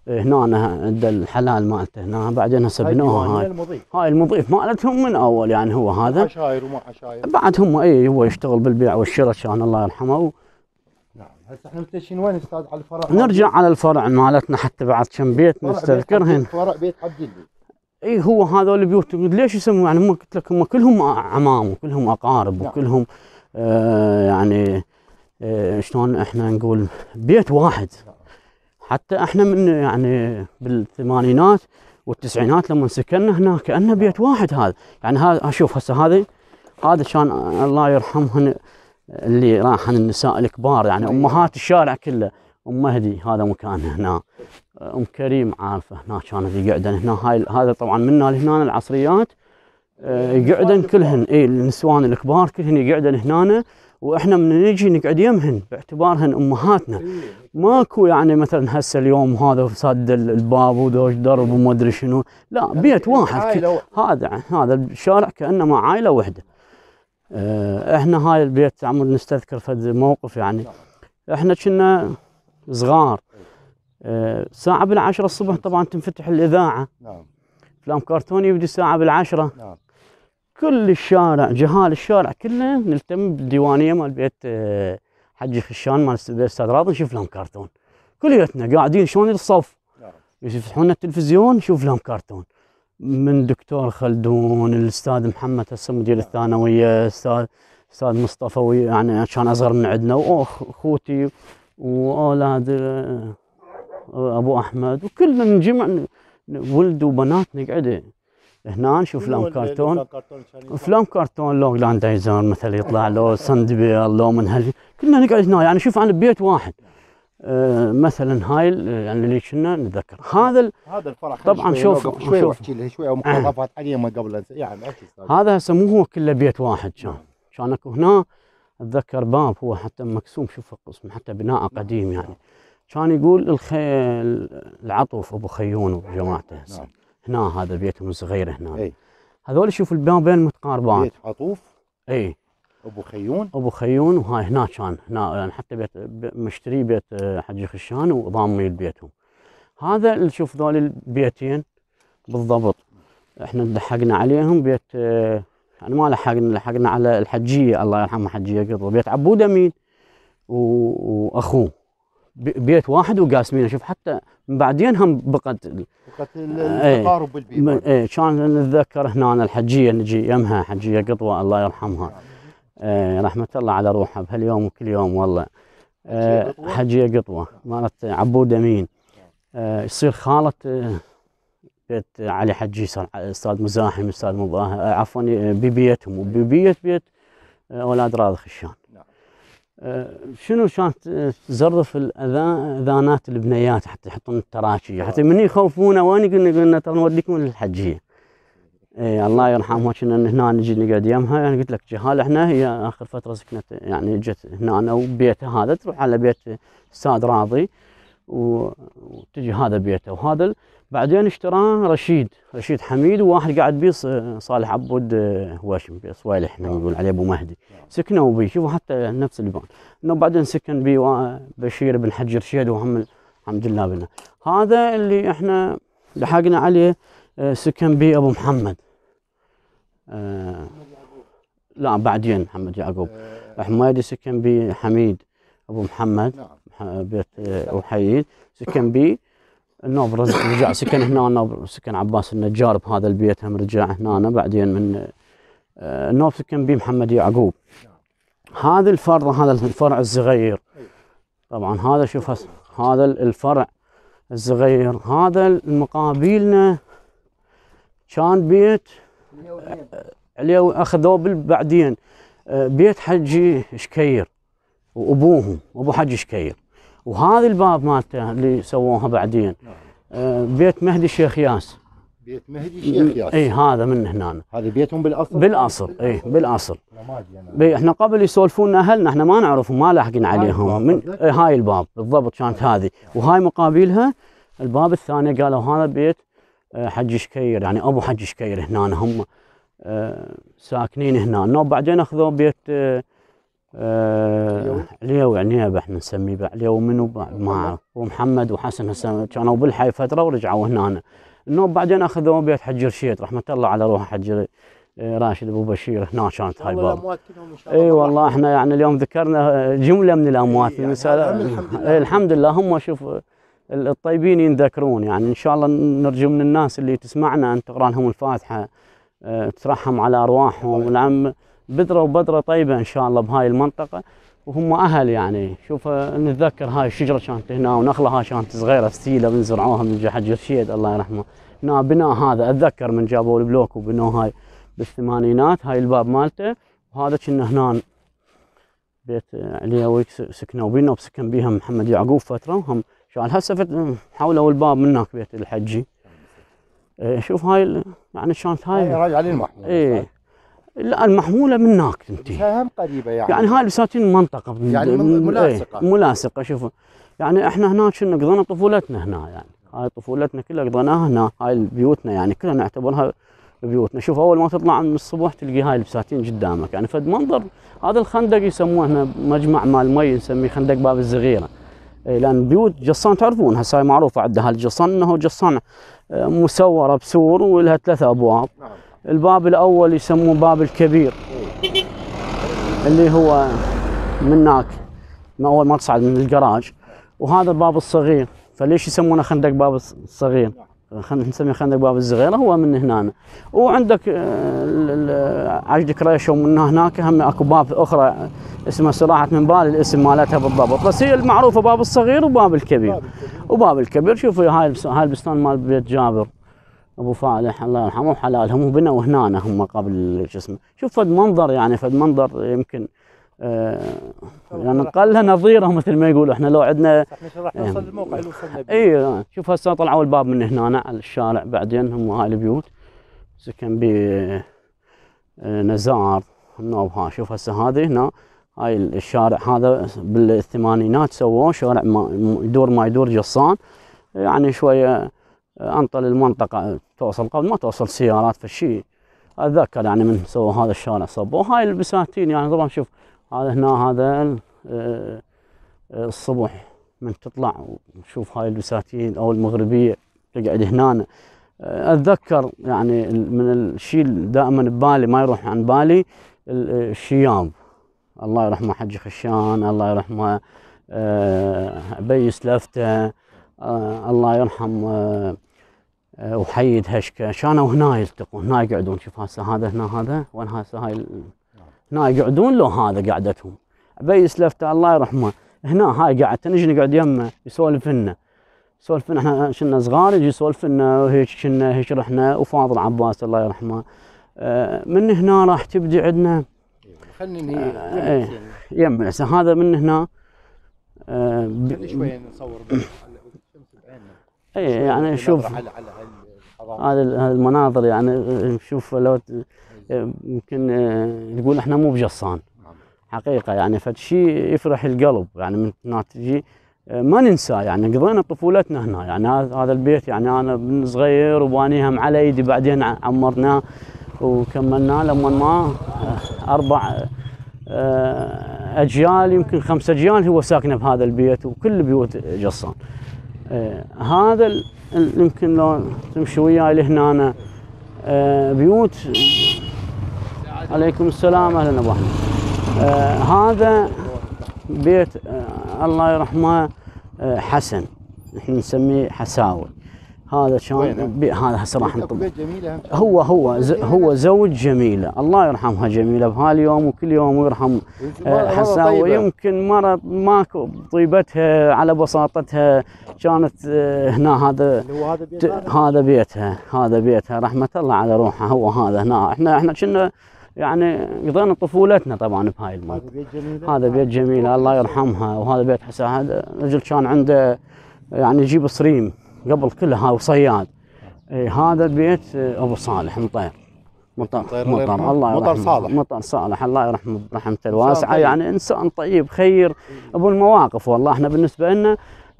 هنا عند الحلال مالته هنا بعدين هسه بنوها أيوة، هاي المضيف هاي المضيف مالتهم من اول يعني هو هذا عشاير وما عشاير بعد هم اي هو يشتغل بالبيع والشراء كان الله يرحمه نعم هسه احنا متشين وين استاذ على الفرع نرجع على الفرع مالتنا حتى بعد كم بيت نستذكرهن فرع بيت عبد الجليل اي هو هذول البيوت ليش يسموا يعني ما قلت لك هم كلهم عمام وكلهم اقارب نعم. وكلهم آه يعني آه شلون احنا نقول بيت واحد نعم. حتى احنا من يعني بالثمانينات والتسعينات لما سكننا هنا كانه بيت واحد هذا يعني هذا شوف هسه هذه هذا كان الله يرحمهن اللي راحن النساء الكبار يعني أيوه. امهات الشارع كله ام مهدي هذا مكانها هنا ام كريم عارفه هنا كانت يقعدن هنا هاي هذا طبعا منا لهنا العصريات آه، يقعدن كلهن اي النسوان الكبار كلهن يقعدن هنا واحنا من نجي نقعد يمهن باعتبارهن امهاتنا إيه. ماكو يعني مثلا هسه اليوم هذا صد الباب ودوش درب وما ادري شنو لا يعني بيت واحد هذا هذا الشارع كانما عائله واحده آه، احنا هاي البيت عمود نستذكر فد موقف يعني احنا كنا صغار آه، ساعة بالعشرة الصبح طبعا تنفتح الاذاعه نعم أفلام كرتوني يبدي الساعه بالعشرة نعم كل الشارع جهال الشارع كله نلتم بالديوانيه مال بيت آه، حجي خشان مال الاستاذ راضي نشوف لهم كرتون كليتنا قاعدين شلون الصف يفتحون التلفزيون نشوف لهم كرتون من دكتور خلدون الاستاذ محمد هسه مدير الثانويه استاذ استاذ مصطفى يعني كان اصغر من عندنا واخ اخوتي واولاد آه، ابو احمد وكلنا نجمع ولد وبنات نقعد هنا نشوف لهم كرتون فلام كرتون لو لاندايزر مثلا يطلع لو سندبير لو من هالشي كنا نقعد هنا يعني شوف عن بيت واحد آه، مثلا هاي يعني اللي كنا نتذكر هذا هذا الفرح طبعا شوف شوي احكي له شويه مقتطفات عليه آه. يعني ما قبل يعني هذا هسه مو هو كله بيت واحد كان كان اكو هنا اتذكر باب هو حتى مكسوم شوف القسم حتى بناء قديم يعني كان يقول الخيل العطوف ابو خيون وجماعته هسه نعم. هنا هذا بيتهم صغير هنا اي هذول شوف البابين متقاربان بيت عطوف اي ابو خيون ابو خيون وهاي هنا كان هنا يعني حتى بيت مشتري بيت آه، حجي خشان وضامي بيتهم هذا اللي شوف ذول البيتين بالضبط احنا لحقنا عليهم بيت اه يعني ما لحقنا لحقنا على الحجيه الله يرحمه حجيه قطر بيت عبود امين واخوه بيت واحد وقاسمينه شوف حتى من بعدين هم بقت بقت إيه، التقارب ايه بالبيت ايه كان نتذكر هنا الحجيه نجي يمها حجيه قطوه الله يرحمها ايه رحمه الله على روحها بهاليوم وكل يوم والله ايه حجيه قطوه مالت عبود امين ايه يصير خاله إيه، بيت علي حجي استاذ مزاحم استاذ مظاهر عفوا ببيتهم وببيت بيت إيه، اولاد راضخ الشام شنو كانت تزرف الاذان اذانات البنيات حتى يحطون التراشي حتى من يخوفونا وين قلنا قلنا ترى نوديكم للحجيه اي الله يرحمها كنا هنا نجي نقعد يمها انا يعني قلت لك جهال احنا هي اخر فتره سكنت يعني جت هنا وبيتها هذا تروح على بيت استاذ راضي وتجي هذا بيته وهذا بعدين اشتراه رشيد رشيد حميد وواحد قاعد بيه صالح عبود آه، هواشم بيه صويلح احنا يعني نقول نعم. عليه ابو مهدي سكنوا بيه شوفوا حتى نفس البان انه بعدين سكن بيه بشير بن حج رشيد وهم لله بنا هذا اللي احنا لحقنا عليه آه، سكن بيه ابو محمد آه، لا بعدين محمد يعقوب حمادي سكن بيه حميد ابو محمد نعم. بيت آه، وحيد سكن بي النوب رجع سكن هنا سكن عباس النجار بهذا البيت هم رجع هنا بعدين من آه، النوب سكن بي محمد يعقوب هذا الفرع هذا الفرع الصغير طبعا هذا شوف هذا الفرع الصغير هذا المقابلنا كان بيت آه، اللي اخذوه بعدين بيت حجي شكير وابوهم ابو حجي شكير وهذا الباب مالته اللي سووها بعدين نعم. آه، بيت مهدي الشيخ ياس بيت مهدي الشيخ ياس اي هذا من هنا هذا بيتهم بالاصل بالاصل اي بالاصل بي احنا قبل يسولفون اهلنا احنا ما نعرفهم ما لاحقين عليهم من إيه، هاي الباب بالضبط كانت نعم. هذه وهاي مقابلها الباب الثاني قالوا هذا بيت آه، حج شكير يعني ابو حج شكير هنا هم آه، ساكنين هنا وبعدين اخذوا بيت آه اليوم يعني احنا نسميه بعد اليوم منو ما اعرف ومحمد وحسن هسه كانوا بالحي فتره ورجعوا هنا انه بعدين اخذوا بيت حج رشيد رحمه الله على روحه حج آه، راشد ابو بشير هنا كانت هاي باب اي والله احنا يعني اليوم ذكرنا آه، جمله من الاموات يعني, يعني الحمد, لله. الحمد لله هم شوف الطيبين ينذكرون يعني ان شاء الله نرجو من الناس اللي تسمعنا ان تقرا لهم الفاتحه آه، ترحم على ارواحهم والعم بدرة وبدرة طيبة إن شاء الله بهاي المنطقة وهم أهل يعني شوف نتذكر هاي الشجرة كانت هنا ونخلة هاي كانت صغيرة سيلة من زرعوها من حج جرشيد الله يرحمه هنا بناء هذا أتذكر من جابوا البلوك وبنوا هاي بالثمانينات هاي الباب مالته وهذا كنا هنا بيت عليوي سكنوا بينا وسكن بيها محمد يعقوب فترة وهم شال هسه حولوا الباب من هناك بيت الحجي إيه، شوف هاي يعني كانت هاي راجعه للمحمود ايه لا المحموله من هناك تنتهي فهم قريبه يعني يعني هاي لساتين منطقه يعني إيه، ملاصقه ايه ملاصقه شوفوا يعني احنا هنا كنا قضينا طفولتنا هنا يعني هاي طفولتنا كلها قضيناها هنا هاي بيوتنا يعني كلها نعتبرها بيوتنا شوف اول ما تطلع من الصبح تلقي هاي البساتين قدامك يعني فد منظر هذا الخندق يسموه هنا مجمع مال مي نسميه خندق باب الزغيره إيه، لان بيوت جصان تعرفون هسه معروفه عندها الجصان انه جصان آه، مسوره بسور ولها ثلاث ابواب نعم. الباب الاول يسموه باب الكبير اللي هو من هناك ما اول ما تصعد من الجراج وهذا الباب الصغير فليش يسمونه خندق باب الصغير نسميه خندق باب الصغير هو من هنا وعندك آه، عجد كريش ومن هناك هم اكو باب اخرى اسمها صراحه من بالي الاسم مالتها بالضبط بس هي المعروفه باب الصغير وباب الكبير وباب الكبير شوفوا هاي هاي البستان مال بيت جابر ابو فالح الله يرحمه حلالهم وبنا وهنا هم قبل شو اسمه شوف فد منظر يعني فد منظر يمكن آه يعني قلها نظيره مثل ما يقولوا احنا لو عندنا راح إيه. نوصل الموقع اللي وصلنا اي شوف هسه طلعوا الباب من هنا على الشارع بعدين هم هاي البيوت سكن ب آه، نزار نوبها شوف هسه هذه هنا هاي الشارع هذا بالثمانينات سووه شارع ما يدور ما يدور جصان يعني شويه انطل المنطقه توصل قبل ما توصل سيارات فشي اتذكر يعني من سووا هذا الشارع صبوا هاي البساتين يعني طبعا شوف هذا هنا هذا آه، آه، الصبح من تطلع وشوف هاي البساتين او المغربيه تقعد هنا اتذكر يعني من الشيء دائما ببالي ما يروح عن بالي آه، الشياب الله يرحمه حج خشان الله يرحمه بيس لفته الله يرحم آه، وحيد هشكا كانوا هنا يلتقوا هنا يقعدون شوف هسه هذا هنا هذا وين هسه هاي نعم. هنا يقعدون لو هذا قعدتهم ابي سلفته الله يرحمه هنا هاي قعدت نجي نقعد يمه يسولف لنا يسولف لنا احنا كنا صغار يجي يسولف لنا وهيك كنا هيك رحنا وفاضل عباس الله يرحمه آه، من هنا راح تبدي عندنا خليني آه يمه إيه. هسه هذا من هنا آه شوي نصور
اي يعني شوف على
هذه المناظر يعني شوف لو يمكن تقول آه، احنا مو بجصان نعم. حقيقه يعني فشي يفرح القلب يعني من ناتجي تجي آه، ما ننساه يعني قضينا طفولتنا هنا يعني هذا البيت يعني انا من صغير وبانيهم على ايدي بعدين عمرناه وكملناه لما ما آه، اربع اجيال يمكن خمس اجيال هو ساكنه بهذا البيت وكل بيوت جصان. آه هذا يمكن لو تمشي وياي لهنا آه بيوت عليكم السلام اهلا ابو احمد إيه، هذا بيت آه الله يرحمه آه حسن نحن نسميه حساوي هذا شلون هذا هسه راح نطلع هو هو هو زوج جميله الله يرحمها جميله بهاليوم وكل يوم ويرحم حسا ويمكن آه، مرض ماكو طيبتها على بساطتها كانت آه، هنا هذا هذا بيتها هذا بيتها رحمه الله على روحها هو هذا هنا احنا احنا كنا يعني قضينا طفولتنا طبعا بهاي المنطقه هذا بيت جميل هذا بيت الله يرحمها وهذا بيت حسا هذا رجل كان عنده يعني يجيب صريم قبل كلها وصياد إيه، هذا البيت إيه، ابو صالح مطير مطر مطر, مطر الله مطر صالح مطر صالح الله يرحمه رحمته الواسعه طيب. يعني انسان طيب خير ابو المواقف والله احنا بالنسبه لنا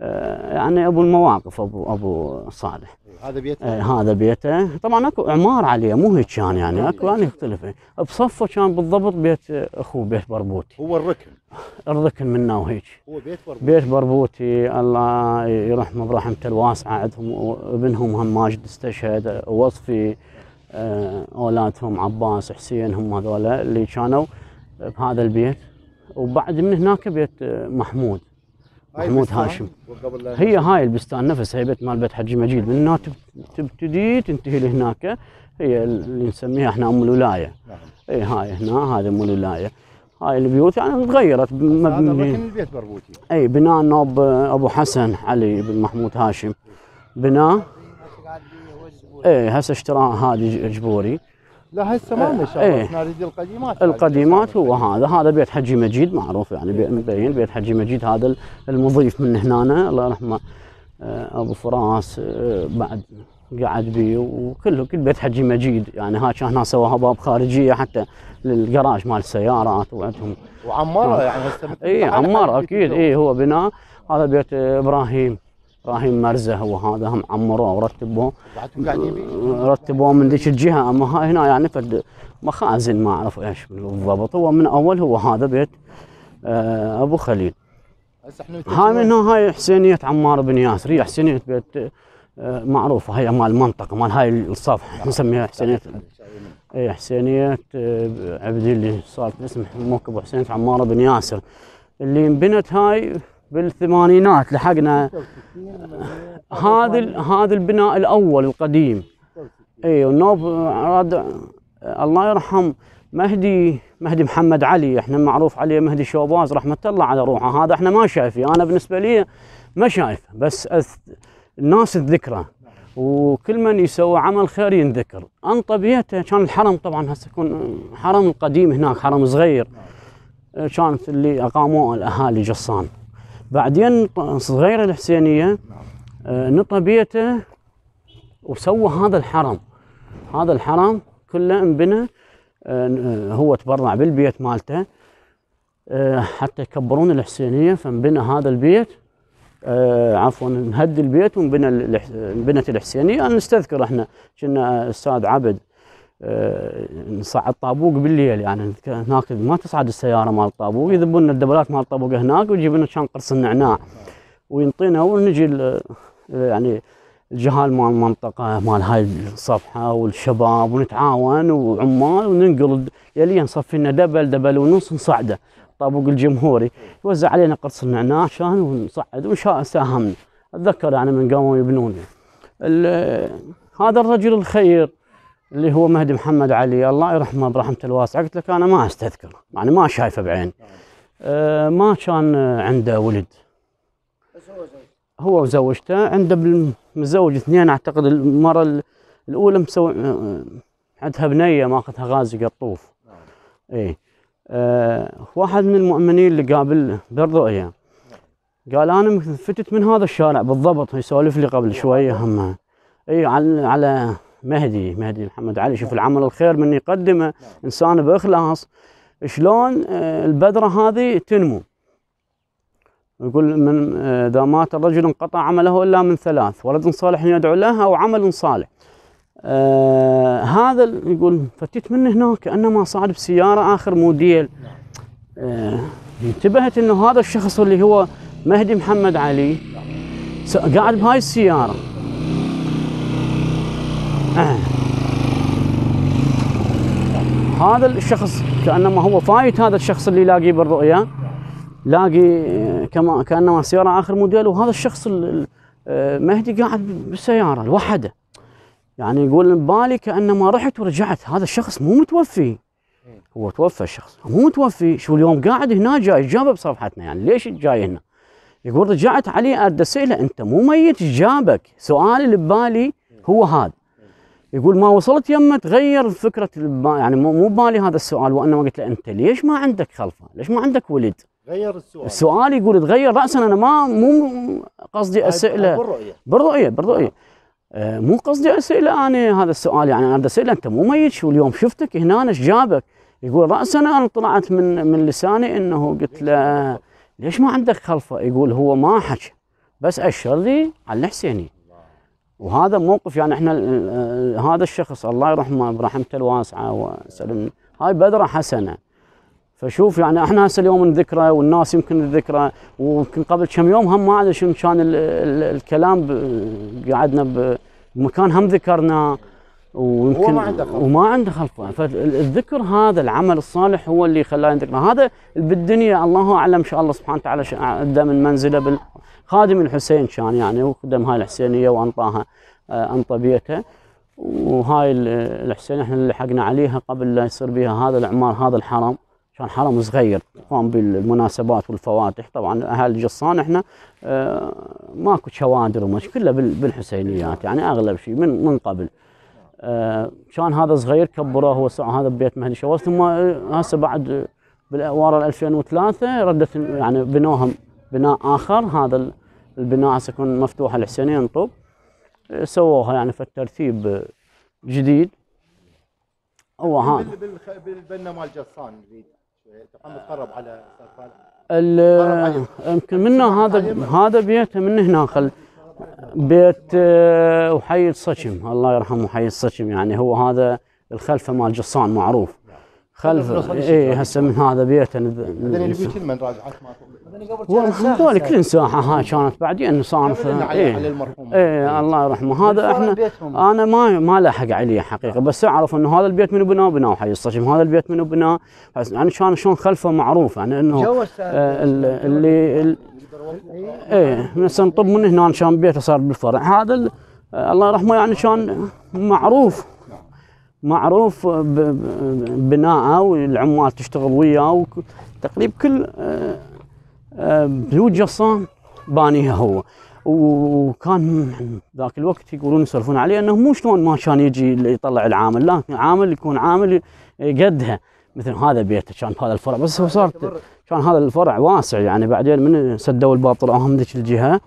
إيه، يعني ابو المواقف ابو ابو صالح هذا بيته؟ آه هذا بيته طبعا اكو عمار عليه مو هيك كان يعني اكو يعني مختلفه بصفه كان بالضبط بيت اخوه بيت بربوتي هو الركن الركن منا وهيك هو بيت بربوتي بيت بربوتي الله يرحمه برحمته الواسعه عندهم ابنهم هم ماجد استشهد وصفي آه اولادهم عباس حسين هم هذول اللي كانوا بهذا البيت وبعد من هناك بيت محمود محمود هاشم هي هاي البستان نفسها هي بيت مال بيت حجي مجيد من هنا تبتدي تنتهي لهناك هي اللي نسميها احنا ام الولايه نعم. اي هاي هنا هذا ام الولايه هاي البيوت يعني تغيرت مبني البيت بربوتي يعني. اي بناء نوب ابو حسن علي بن محمود هاشم بناء اي هسه اشتراها هذه جبوري لا هسه ما ما شاء الله إيه. احنا نريد القديمات القديمات هو هذا هذا بيت حجي مجيد معروف يعني مبين بيت حجي مجيد هذا المضيف من هنا الله يرحمه آه، ابو فراس آه، بعد قعد بي وكله كل بيت حجي مجيد يعني ها كان سواها باب خارجيه حتى للجراج مال السيارات وعندهم وعماره يعني هسه اي عماره اكيد اي هو بناء هذا بيت ابراهيم ابراهيم مرزه وهذا هم عمروه ورتبوه رتبوه من ذيك الجهه اما هاي هنا يعني فد مخازن ما اعرف ايش بالضبط هو من اول هو هذا بيت آه، ابو خليل هاي من هاي حسينيه عمار بن ياسر هي حسينيه بيت آه، معروفه هي مال المنطقه مال هاي الصفحه نسميها حسينيه اي إيه، حسينيه آه، عبد اللي صارت اسمه موكب حسينيه عمار بن ياسر اللي انبنت هاي بالثمانينات لحقنا هذا هذا البناء الاول القديم اي والنوب اراد الله يرحم مهدي مهدي محمد علي احنا معروف عليه مهدي شوباز رحمه الله على روحه هذا احنا ما شايفه انا بالنسبه لي ما شايفه بس أث... الناس تذكره وكل من يسوي عمل خير ينذكر عن طبيعته كان الحرم طبعا هسه يكون حرم القديم هناك حرم صغير كانت اللي اقاموه الاهالي جصان بعدين صغير الحسينيه نعم. آه، نطى بيته وسوى هذا الحرم هذا الحرم كله انبنى آه، آه، هو تبرع بالبيت مالته حتى يكبرون الحسينيه فانبنى هذا البيت عفوا نهدي البيت وانبنى انبنت الحسينيه انا نستذكر احنا كنا استاذ عبد نصعد آه، طابوق بالليل يعني هناك ما تصعد السياره مال الطابوق يذبون الدبلات مال الطابوق هناك ويجيب لنا كان قرص النعناع وينطينا ونجي آه، يعني الجهال مال المنطقه مال هاي الصفحه والشباب ونتعاون وعمال وننقل يلي نصفي لنا دبل دبل ونص نصعده طابوق الجمهوري يوزع علينا قرص النعناع شان ونصعد وشاء ساهمنا اتذكر يعني من قاموا يبنون هذا الرجل الخير اللي هو مهدي محمد علي الله يرحمه برحمة الواسعة قلت لك أنا ما أستذكر يعني ما شايفه بعين آه ما كان عنده ولد هو وزوجته عنده متزوج اثنين أعتقد المرة الأولى مسوي آه، عندها بنية ماخذها غازي قطوف اي آه واحد من المؤمنين اللي قابل بالرؤيه قال انا فتت من هذا الشارع بالضبط يسولف لي قبل شويه هم اي على على مهدي مهدي محمد علي شوف نعم. العمل الخير من يقدمه نعم. انسان باخلاص شلون آه، البذره هذه تنمو يقول من آه، اذا مات الرجل انقطع عمله الا من ثلاث ولد صالح يدعو له او عمل صالح آه هذا يقول فتيت من هنا كانما صعد بسياره اخر موديل نعم. آه انتبهت انه هذا الشخص اللي هو مهدي محمد علي قاعد بهاي السياره آه. هذا الشخص كانما هو فايت هذا الشخص اللي لاقيه بالرؤيا لاقي آه، كما كانما سياره اخر موديل وهذا الشخص آه، مهدي قاعد بالسياره لوحده يعني يقول بالي كانما رحت ورجعت هذا الشخص مو متوفي هو توفى الشخص مو متوفي شو اليوم قاعد هنا جاي جابه بصفحتنا يعني ليش جاي هنا يقول رجعت عليه ارد انت مو ميت جابك سؤالي اللي ببالي هو هذا يقول ما وصلت يمه تغير فكره يعني مو بالي هذا السؤال وانما قلت له انت ليش ما عندك خلفه؟ ليش ما عندك ولد؟ غير السؤال السؤال يقول تغير راسا انا ما مو قصدي اسئله بالرؤيه بالرؤيه بالرؤيه آه مو قصدي اسئله انا هذا السؤال يعني انا اسئله انت مو ميت شو اليوم شفتك هنا ايش جابك؟ يقول راسا انا طلعت من من لساني انه قلت له ليش ما عندك خلفه؟ يقول هو ما حكى بس اشر لي على الحسيني وهذا موقف يعني احنا آه، هذا الشخص الله يرحمه برحمته الواسعه وسلم هاي بذره حسنه فشوف يعني احنا هسه اليوم نذكره والناس يمكن تذكره ويمكن قبل كم يوم هم ما ادري شنو كان الكلام قعدنا بمكان هم ذكرناه ويمكن هو ما عنده خلق وما عنده خلق فالذكر هذا العمل الصالح هو اللي خلاه ينتقل هذا بالدنيا الله اعلم ان شاء الله سبحانه وتعالى ادى من منزله بالخادم خادم الحسين كان يعني وخدم هاي الحسينيه وانطاها آه، انطى بيتها وهاي الحسين احنا اللي لحقنا عليها قبل لا يصير بها هذا الاعمار هذا الحرم كان حرم صغير قام بالمناسبات والفواتح طبعا اهل جصان احنا اه ماكو شوادر ومش كله بالحسينيات يعني اغلب شيء من من قبل كان آه، هذا صغير كبره هو هذا ببيت مهدي شوال ثم آه، هسه بعد آه، بالاوار 2003 ردت يعني بنوهم بناء اخر هذا البناء هسه يكون مفتوح الحسينين طب سووها يعني فالترتيب جديد هو هذا بالبنا مال جسان تقرب على يمكن منه هذا هذا بيته من هنا خل بيت آه، وحي الصشم الله يرحمه حي الصشم يعني هو هذا الخلفه مال جصان معروف خلف اي هسه من هذا بيته هذول البيوت من راجعت هذول كل ساحه هاي كانت بعدين صارفه اي إيه الله يرحمه هذا احنا انا ما ما لحق عليه حقيقه بس اعرف انه هذا البيت من بناه بناه حي الصشم هذا البيت من بناه يعني كان شلون خلفه معروف يعني انه آه، اللي ايه هسه طب من هنا كان بيته صار بالفرع هذا الله يرحمه يعني كان معروف معروف ببناءه والعمال تشتغل وياه تقريبا كل آه، آه، بيوت جصان بانيها هو وكان ذاك الوقت يقولون يصرفون عليه انه مو شلون ما كان يجي يطلع العامل لا عامل يكون عامل قدها مثل هذا بيته كان هذا الفرع بس صارت كان هذا الفرع واسع يعني بعدين من سدوا الباب طلعوا آه، هم ذيك الجهه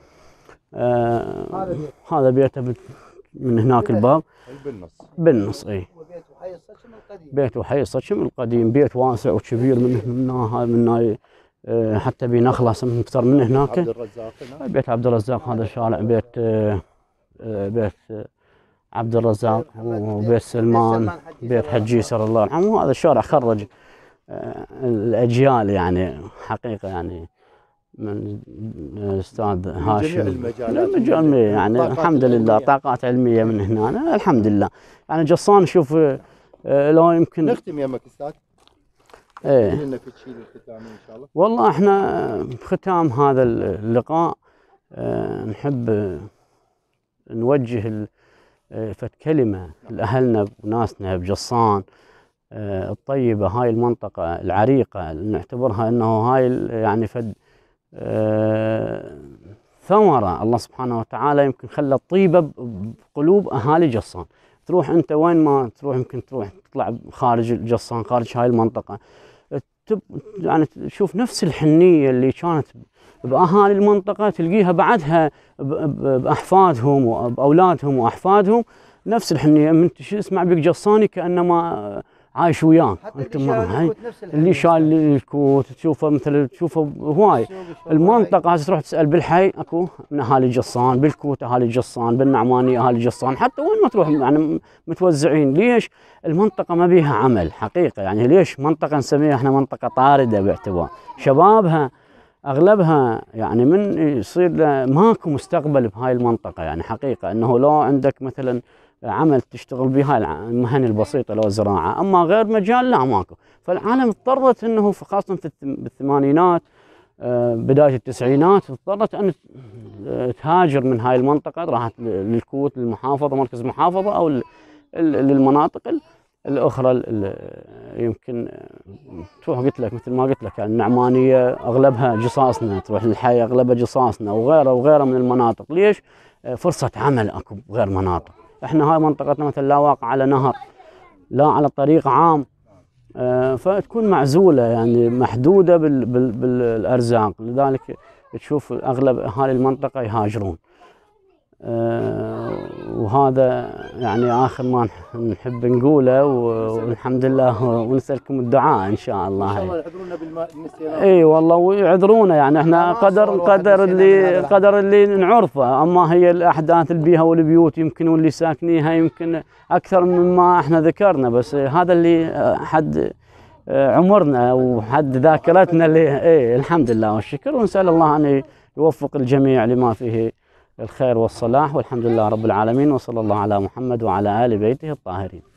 آه هذا بيته من هناك الباب بالنص بالنص اي بيت وحي الصشم القديم بيت واسع وكبير من هنا من هنا آه حتى بنخله اكثر من هناك عبد الرزاق آه، بيت عبد الرزاق هذا الشارع بيت آه, آه، بيت عبد الرزاق وبيت سلمان بيت حجي سر الله يرحمه هذا الشارع خرج الاجيال يعني حقيقه يعني من استاذ هاشم المجالات جميع يعني الحمد لله علمية. طاقات علميه من هنا أنا الحمد لله يعني جصان شوف آه، لو يمكن نختم يمك استاذ
ايه انك تشيل
الختام ان شاء الله والله احنا بختام هذا اللقاء اه نحب آه، نوجه آه، فد كلمه لاهلنا وناسنا بجصان آه، الطيبة هاي المنطقة العريقة نعتبرها أنه هاي يعني فد آه، ثمرة الله سبحانه وتعالى يمكن خلى الطيبة بقلوب أهالي جصان تروح أنت وين ما تروح يمكن تروح تطلع خارج جصان خارج هاي المنطقة يعني تشوف نفس الحنية اللي كانت بأهالي المنطقة تلقيها بعدها بأحفادهم وأولادهم وأحفادهم نفس الحنية من اسمع بك جصاني كأنما عايش وياه انت هاي اللي شال الكوت تشوفه مثل تشوفه هواي المنطقه هسه تروح تسال بالحي اكو من اهالي جصان بالكوت اهالي جصان بالنعماني اهالي جصان حتى وين ما تروح يعني متوزعين ليش المنطقه ما بيها عمل حقيقه يعني ليش منطقه نسميها احنا منطقه طارده باعتبار شبابها اغلبها يعني من يصير ماكو مستقبل بهاي المنطقه يعني حقيقه انه لو عندك مثلا عمل تشتغل بها المهن البسيطه لو زراعه اما غير مجال لا ماكو، فالعالم اضطرت انه خاصه في الثمانينات آه، بدايه التسعينات اضطرت ان آه، تهاجر من هاي المنطقه راحت للكوت للمحافظه مركز محافظه او للمناطق الاخرى يمكن آه، تروح قلت لك مثل ما قلت لك يعني النعمانيه اغلبها جصاصنا تروح للحي اغلبها جصاصنا وغيره وغيره من المناطق ليش؟ فرصه عمل اكو غير مناطق احنا هاي منطقتنا مثلا لا واقع على نهر لا على طريق عام آه، فتكون معزوله يعني محدوده بالارزاق لذلك تشوف اغلب اهالي المنطقه يهاجرون آه، وهذا يعني اخر ما نحب نقوله والحمد لله ونسالكم الدعاء ان شاء الله. ان شاء الله يعذرونا بالنسيان. اي والله ويعذرونا يعني احنا قدر قدر اللي قدر اللي نعرفه اما هي الاحداث اللي بيها والبيوت يمكن واللي ساكنيها يمكن اكثر مما احنا ذكرنا بس هذا اللي آه، حد آه، عمرنا وحد ذاكرتنا اللي اي الحمد لله والشكر ونسال الله ان يوفق الجميع لما فيه الخير والصلاح والحمد لله رب العالمين وصلى الله على محمد وعلى آل بيته الطاهرين